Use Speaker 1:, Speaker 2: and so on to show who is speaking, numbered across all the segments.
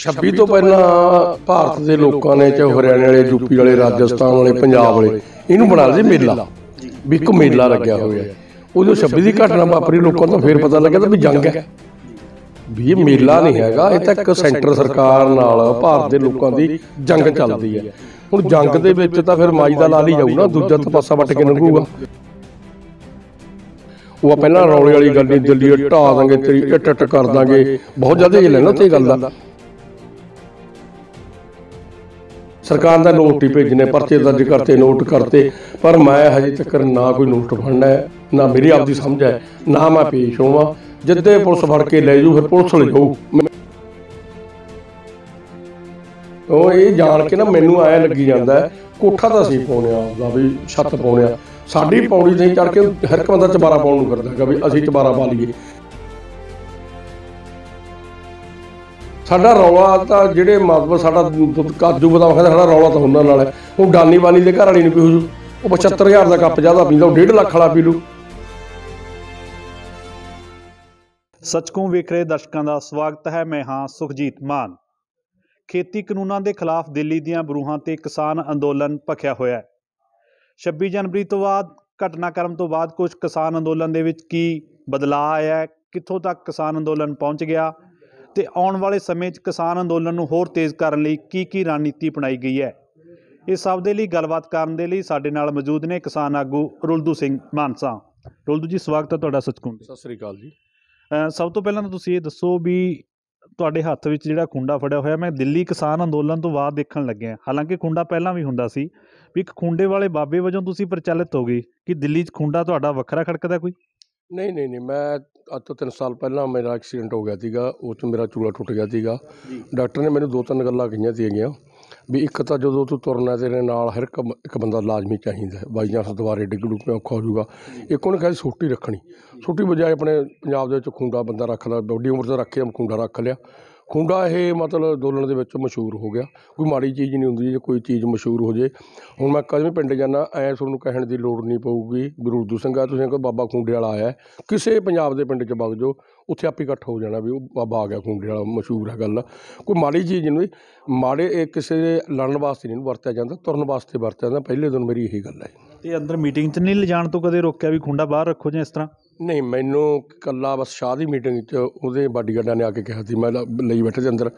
Speaker 1: 26 ਤੋਂ ਪਹਿਲਾਂ ਭਾਰਤ ਦੇ ਲੋਕਾਂ ਨੇ ਚਾਹ ਹਰਿਆਣੇ ਵਾਲੇ ਯੂਪੀ ਵਾਲੇ ਰਾਜਸਥਾਨ ਵਾਲੇ ਪੰਜਾਬ ਵਾਲੇ ਇਹਨੂੰ ਬਣਾ ਲਿਆ ਮੇਲਾ ਵੀ ਇੱਕ ਮੇਲਾ ਲੱਗਿਆ ਹੋਇਆ ਉਦੋਂ 26 ਦੀ ਘਟਨਾ ਵਾਪਰੀ ਲੋਕਾਂ ਨੂੰ ਫੇਰ ਪਤਾ ਲੱਗਿਆ ਤਾਂ ਵੀ ਜੰਗ ਹੈ ਵੀ ਇਹ ਮੇਲਾ ਨਹੀਂ ਹੈਗਾ ਇਹ ਤਾਂ ਇੱਕ ਸੈਂਟਰ ਸਰਕਾਰ ਨਾਲ ਭਾਰਤ ਦੇ ਲੋਕਾਂ ਦੀ ਜੰਗ ਚੱਲਦੀ ਹੈ
Speaker 2: ਹੁਣ ਜੰਗ ਦੇ ਵਿੱਚ ਤਾਂ ਫਿਰ ਮਾਈ ਦਾ ਲਾਲ ਹੀ ਜਾਊਗਾ ਦੂਜਾ
Speaker 1: ਪਾਸਾ ਵੱਟ ਕੇ ਨੰਗੂਗਾ ਉਹ ਪਹਿਲਾਂ ਰੌਲੇ ਵਾਲੀ ਗੱਲ ਨਹੀਂ ਦਿੱਲੀ ਢਾ ਦਾਂਗੇ ਤੇਰੀ ਟਟ ਕਰ ਦਾਂਗੇ ਬਹੁਤ ਜ਼ਿਆਦਾ ਹੀ ਲੈਣਾ ਤੇ ਗੱਲ ਦਾ ਸਰਕਾਰ ਦਾ ਨੋਟ ਹੀ ਭੇਜਨੇ ਪਰਚੇ ਦਰਜ ਕਰਤੇ ਨੋਟ ਕਰਤੇ ਪਰ ਮੈਂ ਹਜੇ ਤੱਕ ਨਾ ਕੋਈ ਨੋਟ ਫੜਨਾ ਨਾ ਮੇਰੀ ਆਪਦੀ ਸਮਝ ਹੈ ਨਾ ਮੈਂ ਪੇਸ਼ ਹੋਵਾਂ ਜਿੱਦੇ ਪੁਲਿਸ ਫੜ ਕੇ ਲੈ ਜੂ ਫਿਰ ਪੁਲਿਸ ਲੈ ਜਾਊ ਉਹ ਇਹ ਜਾਣ ਕੇ ਨਾ ਮੈਨੂੰ ਆਇਆ ਲੱਗੀ ਜਾਂਦਾ ਕੋਠਾ ਤਾਂ ਸੀ ਪਾਉਣਿਆ ਦਾ ਵੀ ਛੱਤ ਪਾਉਣਿਆ ਸਾਡੀ ਪੌੜੀ ਤੇ ਚੜ ਕੇ ਹਰ ਇੱਕ ਬੰਦਾ ਚਬਾਰਾ ਪਾਉਣ ਨੂੰ ਕਰਦਾ ਹੈਗਾ ਵੀ ਅਸੀਂ ਚਬਾਰਾ ਪਾ ਲਈਏ ਸਾਡਾ ਰੌਲਾ ਤਾਂ ਜਿਹੜੇ ਮਾਤਬ ਸਾਡਾ ਦੁੱਧ ਕਾਜੂ ਬਦਾਮ ਖਾਂਦਾ ਸਾਡਾ ਰੌਲਾ ਤਾਂ ਉਹਨਾਂ ਨਾਲ ਹੈ ਉਹ ਗਾਨੀ ਵਾਲੀ ਦੇ ਘਰ ਵਾਲੀ ਨੂੰ ਪੀਹੂ ਉਹ 75000 ਦਾ ਕੱਪ ਜਿਆਦਾ ਪੀਂਦਾ ਉਹ 1.5 ਲੱਖ ਵਾਲਾ ਪੀ ਲੂ
Speaker 2: ਸੱਚਕੋਂ ਵੇਖ ਰਹੇ ਦਰਸ਼ਕਾਂ ਦਾ ਸਵਾਗਤ ਹੈ ਮੈਂ ਹਾਂ ਸੁਖਜੀਤ ਮਾਨ ਖੇਤੀ ਕਾਨੂੰਨਾਂ ਦੇ ਖਿਲਾਫ ਦਿੱਲੀ ਦੀਆਂ ਬਰੂਹਾਂ ਤੇ ਕਿਸਾਨ ਅੰਦੋਲਨ ਭਖਿਆ ਹੋਇਆ ਹੈ 26 ਜਨਵਰੀ ਤੋਂ ਬਾਅਦ ਘਟਨਾਕ੍ਰਮ ਤੋਂ ਬਾਅਦ ਕੁਝ ਕਿਸਾਨ ਅੰਦੋਲਨ ਦੇ ਵਿੱਚ ਕੀ ਬਦਲਾਅ ਆਇਆ ਕਿੱਥੋਂ ਤੱਕ ਕਿਸਾਨ ਅੰਦੋਲਨ ਪਹੁੰਚ ਗਿਆ ਤੇ ਆਉਣ ਵਾਲੇ ਸਮੇਂ 'ਚ ਕਿਸਾਨ ਅੰਦੋਲਨ ਨੂੰ ਹੋਰ ਤੇਜ਼ ਕਰਨ ਲਈ ਕੀ ਕੀ ਰਣਨੀਤੀ ਅਪਣਾਈ ਗਈ ਹੈ ਇਸ ਸਭ ਦੇ ਲਈ ਗੱਲਬਾਤ ਕਰਨ ਦੇ ਲਈ ਸਾਡੇ ਨਾਲ ਮੌਜੂਦ ਨੇ ਕਿਸਾਨ ਆਗੂ ਰੁਲਦੂ ਸਿੰਘ ਮਾਨਸਾ ਰੁਲਦੂ ਜੀ ਸਵਾਗਤ ਹੈ ਤੁਹਾਡਾ ਸੱਚਖੁੰਡ ਸਤਿ ਸ੍ਰੀ ਅਕਾਲ ਜੀ ਸਭ ਤੋਂ ਪਹਿਲਾਂ ਤਾਂ ਤੁਸੀਂ ਇਹ ਦੱਸੋ ਵੀ ਤੁਹਾਡੇ ਹੱਥ ਵਿੱਚ ਜਿਹੜਾ ਖੁੰਡਾ ਫੜਿਆ ਹੋਇਆ ਮੈਂ ਦਿੱਲੀ ਕਿਸਾਨ ਅੰਦੋਲਨ ਤੋਂ ਬਾਅਦ ਦੇਖਣ ਲੱਗਿਆ ਹਾਲਾਂਕਿ ਖੁੰਡਾ ਪਹਿਲਾਂ ਵੀ ਹੁੰਦਾ ਸੀ ਵੀ ਇੱਕ ਖੁੰਡੇ ਵਾਲੇ ਬਾਬੇ ਵਜੋਂ ਤੁਸੀਂ ਪ੍ਰਚਲਿਤ ਹੋ ਗਏ ਕਿ ਦਿੱਲੀ 'ਚ ਖੁੰਡਾ ਤੁਹਾਡਾ ਵੱਖਰਾ ਖੜਕਦਾ ਕੋਈ
Speaker 1: ਨਹੀਂ ਨਹੀਂ ਨਹੀਂ ਮੈਂ ਅੱਜ ਤੋਂ 3 ਸਾਲ ਪਹਿਲਾਂ ਮੇਰਾ ਐਕਸੀਡੈਂਟ ਹੋ ਗਿਆ ਸੀਗਾ ਉਸ ਤੋਂ ਮੇਰਾ ਚੂਲਾ ਟੁੱਟ ਗਿਆ ਸੀਗਾ ਡਾਕਟਰ ਨੇ ਮੈਨੂੰ ਦੋ ਤਿੰਨ ਗੱਲਾਂ ਕਹੀਆਂ ਸੀਗੀਆਂ ਵੀ ਇੱਕ ਤਾਂ ਜਦੋਂ ਤੂੰ ਤੁਰਨਾ ਤੇਰੇ ਨਾਲ ਹਰ ਇੱਕ ਇੱਕ ਬੰਦਾ ਲਾਜ਼ਮੀ ਚਾਹੀਦਾ ਬਾਈ ਜਾਂ ਦੁਆਰੇ ਡਿੱਗ ਡੁੱਗ ਪਿਆ ਔਖਾ ਹੋ ਜਾਊਗਾ ਇੱਕ ਉਹਨੇ ਕਹੇ ਛੁੱਟੀ ਰੱਖਣੀ ਛੁੱਟੀ ਬਜਾਏ ਆਪਣੇ ਪੰਜਾਬ ਦੇ ਵਿੱਚ ਖੁੰਡਾ ਬੰਦਾ ਰੱਖਦਾ ਬੋਡੀ ਉਮਰ ਦਾ ਰੱਖਿਆ ਖੁੰਡਾ ਰੱਖ ਲਿਆ ਖੁੰਡਾ ਇਹ ਮਤਲਬ ਦੋਲਣ ਦੇ ਵਿੱਚ ਮਸ਼ਹੂਰ ਹੋ ਗਿਆ ਕੋਈ ਮਾੜੀ ਚੀਜ਼ ਨਹੀਂ ਹੁੰਦੀ ਜੇ ਕੋਈ ਚੀਜ਼ ਮਸ਼ਹੂਰ ਹੋ ਜੇ ਹੁਣ ਮੈਂ ਕਦੇ ਵੀ ਪਿੰਡ ਜਾਣਾ ਐ ਤੁਹਾਨੂੰ ਕਹਿਣ ਦੀ ਲੋੜ ਨਹੀਂ ਪਊਗੀ ਦੂ ਸਿੰਘਾ ਤੁਸੀਂ ਕੋ ਬਾਬਾ ਖੁੰਡੇ ਵਾਲਾ ਆਇਆ ਕਿਸੇ ਪੰਜਾਬ ਦੇ ਪਿੰਡ 'ਚ ਵਗ ਜੋ ਉੱਥੇ ਆਪੇ ਇਕੱਠ ਹੋ ਜਾਣਾ ਵੀ ਉਹ ਬਾਬਾ ਆ ਗਿਆ ਖੁੰਡੇ ਵਾਲਾ ਮਸ਼ਹੂਰ ਹੈ ਗੱਲ ਕੋਈ ਮਾੜੀ ਚੀਜ਼ ਨਹੀਂ ਮਾੜੇ ਇਹ ਕਿਸੇ ਲੜਨ ਵਾਸਤੇ ਨਹੀਂ ਵਰਤਿਆ ਜਾਂਦਾ ਤੁਰਨ ਵਾਸਤੇ ਵਰਤਿਆ ਜਾਂਦਾ ਪਹਿਲੇ ਦਿਨ ਮੇਰੀ ਇਹੀ ਗੱਲ ਹੈ
Speaker 2: ਤੇ ਅੰਦਰ ਮੀਟਿੰਗ 'ਚ ਨਹੀਂ ਲਿਜਾਣ ਤੋਂ ਕਦੇ ਰੋਕਿਆ ਵੀ ਖੁੰਡਾ ਬਾਹਰ ਰੱਖੋ ਜਾਂ ਇਸ ਤਰ੍ਹਾਂ
Speaker 1: ਨਹੀਂ ਮੈਨੂੰ ਇਕੱਲਾ ਬਸ ਸ਼ਾਹ ਦੀ ਮੀਟਿੰਗ 'ਚ ਉਹਦੇ ਬਾਡੀਗਾਰਡਾਂ ਨੇ ਆ ਕੇ ਕਿਹਾ ਸੀ ਮੈਂ ਲਈ ਬੈਠੇ ਦੇ ਅੰਦਰ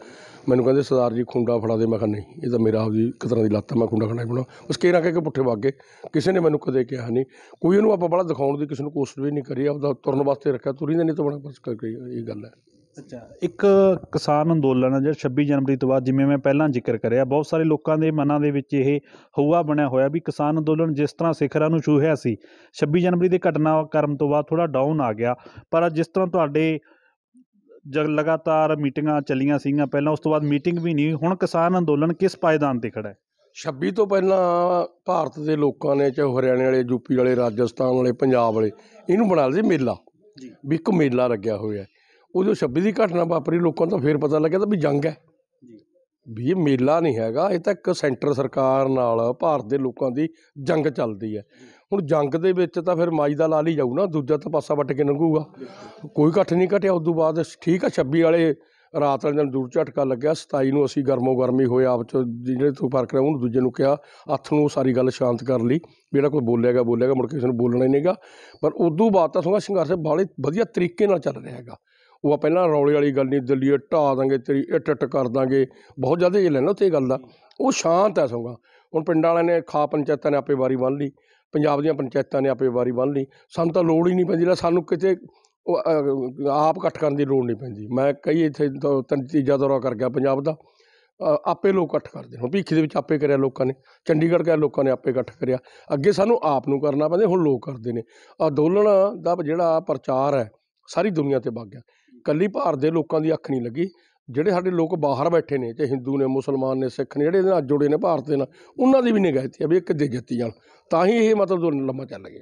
Speaker 1: ਮੈਨੂੰ ਕਹਿੰਦੇ ਸਰਦਾਰ ਜੀ ਖੁੰਡਾ ਫੜਾ ਦੇ ਮੈਂ ਕਿਹਾ ਨਹੀਂ ਇਹ ਤਾਂ ਮੇਰਾ ਆਪਦੀ ਇੱਕ ਤਰ੍ਹਾਂ ਦੀ ਲੱਤ ਆ ਮੈਂ ਖੁੰਡਾ ਖਾਣਾ ਬਣਾ ਉਸ ਕੇ ਨਾ ਕੇ ਪੁੱਠੇ ਵਾਗ ਕੇ ਕਿਸੇ ਨੇ ਮੈਨੂੰ ਕਦੇ ਕਿਹਾ ਨਹੀਂ ਕੋਈ ਉਹਨੂੰ ਆਪਾਂ ਬੜਾ ਦਿਖਾਉਣ ਦੀ ਕਿਸੇ ਨੂੰ ਕੋਸ਼ਿਸ਼ ਵੀ ਨਹੀਂ ਕਰੀ ਆਪਦਾ ਤੁਰਨ ਵਾਸਤੇ ਰੱਖਿਆ ਤੁਰੀ ਦੇ ਨਹੀਂ ਤਾਂ ਬਣਾ ਬਸ ਗਈ ਇਹ ਗੱਲ ਹੈ
Speaker 2: ਅੱਛਾ ਇੱਕ ਕਿਸਾਨ ਅੰਦੋਲਨ ਹੈ ਜਿਹੜਾ 26 ਜਨਵਰੀ ਤੋਂ ਬਾਅਦ ਜਿਵੇਂ ਮੈਂ ਪਹਿਲਾਂ ਜ਼ਿਕਰ ਕਰਿਆ ਬਹੁਤ ਸਾਰੇ ਲੋਕਾਂ ਦੇ ਮਨਾਂ ਦੇ ਵਿੱਚ ਇਹ ਹਊਆ ਬਣਿਆ ਹੋਇਆ ਵੀ ਕਿਸਾਨ ਅੰਦੋਲਨ ਜਿਸ ਤਰ੍ਹਾਂ ਸਿਖਰਾਂ ਨੂੰ ਛੂਹਿਆ ਸੀ 26 ਜਨਵਰੀ ਦੇ ਘਟਨਾ ਕਰਮ ਤੋਂ ਬਾਅਦ ਥੋੜਾ ਡਾਊਨ ਆ ਗਿਆ ਪਰ ਜਿਸ ਤਰ੍ਹਾਂ ਤੁਹਾਡੇ ਜਗ ਲਗਾਤਾਰ ਮੀਟਿੰਗਾਂ ਚੱਲੀਆਂ ਸੀਗੀਆਂ ਪਹਿਲਾਂ ਉਸ ਤੋਂ ਬਾਅਦ ਮੀਟਿੰਗ ਵੀ ਨਹੀਂ ਹੁਣ ਕਿਸਾਨ ਅੰਦੋਲਨ ਕਿਸ ਪਾਇਦਾਨ ਤੇ ਖੜਾ ਹੈ
Speaker 1: 26 ਤੋਂ ਪਹਿਲਾਂ ਭਾਰਤ ਦੇ ਲੋਕਾਂ ਨੇ ਚਾਹੇ ਹਰਿਆਣੇ ਵਾਲੇ ਯੂਪੀ ਵਾਲੇ ਰਾਜਸਥਾਨ ਵਾਲੇ ਪੰਜਾਬ ਵਾਲੇ ਇਹਨੂੰ ਬਣਾ ਲਿਆ ਮੇਲਾ ਵੀ ਇੱਕ ਮੇਲਾ ਲੱਗਿਆ ਹੋਇਆ ਉਹ ਜੋ 26 ਦੀ ਘਟਨਾ ਵਾਪਰੀ ਲੋਕਾਂ ਤੋਂ ਫੇਰ ਪਤਾ ਲੱਗਿਆ ਤਾਂ ਵੀ ਜੰਗ ਹੈ ਵੀ ਇਹ ਮੇਲਾ ਨਹੀਂ ਹੈਗਾ ਇਹ ਤਾਂ ਇੱਕ ਸੈਂਟਰ ਸਰਕਾਰ ਨਾਲ ਭਾਰਤ ਦੇ ਲੋਕਾਂ ਦੀ ਜੰਗ ਚੱਲਦੀ ਹੈ ਹੁਣ ਜੰਗ ਦੇ ਵਿੱਚ ਤਾਂ ਫਿਰ ਮਾਈ ਦਾ ਲਾਲ ਹੀ ਜਾਊ ਨਾ ਦੂਜਾ ਤਾਂ ਪਾਸਾ ਵੱਟ ਕੇ ਲੰਘੂਗਾ ਕੋਈ ਘੱਟ ਨਹੀਂ ਘਟਿਆ ਉਦੋਂ ਬਾਅਦ ਠੀਕ ਆ 26 ਵਾਲੇ ਰਾਤ ਵਾਲੇ ਦਿਨ ਦੂਰ ਝਟਕਾ ਲੱਗਿਆ 27 ਨੂੰ ਅਸੀਂ ਗਰਮੋ ਗਰਮੀ ਹੋਏ ਆਪ ਚ ਜਿਹੜੇ ਤੋਂ ਫਰਕ ਰਿਹਾ ਉਹਨੂੰ ਦੂਜੇ ਨੂੰ ਕਿਹਾ ਹੱਥ ਨੂੰ ਸਾਰੀ ਗੱਲ ਸ਼ਾਂਤ ਕਰ ਲਈ ਜਿਹੜਾ ਕੋਈ ਬੋਲੇਗਾ ਬੋਲੇਗਾ ਮੁੜ ਕੇ ਉਸ ਨੂੰ ਬੋਲਣਾ ਹੀ ਨਹੀਂਗਾ ਪਰ ਉਦੋਂ ਬਾਅਦ ਤਾਂ ਸੰਘਰਸ਼ ਬਾਲੇ ਵਧੀਆ ਤਰੀਕੇ ਨਾਲ ਚੱਲ ਰਿਹਾ ਹੈਗਾ ਉਹ ਪਹਿਲਾਂ ਰੌਲੇ ਵਾਲੀ ਗੱਲ ਨਹੀਂ ਦਿੱਲੀ ਢਾ ਦਾਂਗੇ ਤੇਰੀ ਇੱਟ ਇੱਟ ਕਰ ਦਾਂਗੇ ਬਹੁਤ ਜ਼ਿਆਦਾ ਇਹ ਲੈਣਾ ਉੱਥੇ ਗੱਲ ਦਾ ਉਹ ਸ਼ਾਂਤ ਐ ਸੋਗਾ ਹੁਣ ਪਿੰਡਾਂ ਵਾਲਿਆਂ ਨੇ ਖਾ ਪੰਚਾਇਤਾਂ ਨੇ ਆਪੇ ਵਾਰੀ ਬੰਨ ਲਈ ਪੰਜਾਬ ਦੀਆਂ ਪੰਚਾਇਤਾਂ ਨੇ ਆਪੇ ਵਾਰੀ ਬੰਨ ਲਈ ਸਾਨੂੰ ਤਾਂ ਲੋੜ ਹੀ ਨਹੀਂ ਪੈਂਦੀ ਸਾਨੂੰ ਕਿਤੇ ਆਪ ਇਕੱਠ ਕਰਨ ਦੀ ਲੋੜ ਨਹੀਂ ਪੈਂਦੀ ਮੈਂ ਕਈ ਇੱਥੇ ਤੀਜਾ ਦੌਰਾ ਕਰ ਗਿਆ ਪੰਜਾਬ ਦਾ ਆਪੇ ਲੋਕ ਇਕੱਠ ਕਰਦੇ ਹੁਣ ਭੀਖੀ ਦੇ ਵਿੱਚ ਆਪੇ ਕਰਿਆ ਲੋਕਾਂ ਨੇ ਚੰਡੀਗੜ੍ਹ ਗਿਆ ਲੋਕਾਂ ਨੇ ਆਪੇ ਇਕੱਠ ਕਰਿਆ ਅੱਗੇ ਸਾਨੂੰ ਆਪ ਨੂੰ ਕਰਨਾ ਪੈਂਦਾ ਹੁਣ ਲੋਕ ਕਰਦੇ ਨੇ ਅਦੋਲਨ ਦਾ ਜਿਹੜਾ ਪ੍ਰਚਾਰ ਹੈ ਸਾਰੀ ਦੁਨੀਆ ਤੇ ਵੱਗ ਗਿਆ ਕੱਲੀ ਭਾਰਤ ਦੇ ਲੋਕਾਂ ਦੀ ਅੱਖ ਨਹੀਂ ਲੱਗੀ ਜਿਹੜੇ ਸਾਡੇ ਲੋਕ ਬਾਹਰ ਬੈਠੇ ਨੇ ਤੇ ਹਿੰਦੂ ਨੇ ਮੁਸਲਮਾਨ ਨੇ ਸਿੱਖ ਨੇ ਜਿਹੜੇ ਇਹਦੇ ਨਾਲ ਜੁੜੇ ਨੇ ਭਾਰਤ ਦੇ ਨਾਲ ਉਹਨਾਂ ਦੀ ਵੀ ਨਿਗਾਹ ਇੱਥੇ ਆ ਵੀ ਇੱਕ ਦੇ ਜਿੱਤੀ ਜਾਣ ਤਾਂ ਹੀ ਇਹ ਮਤਲਬ ਦੋਨ ਲੰਮਾ ਚੱਲ ਗਿਆ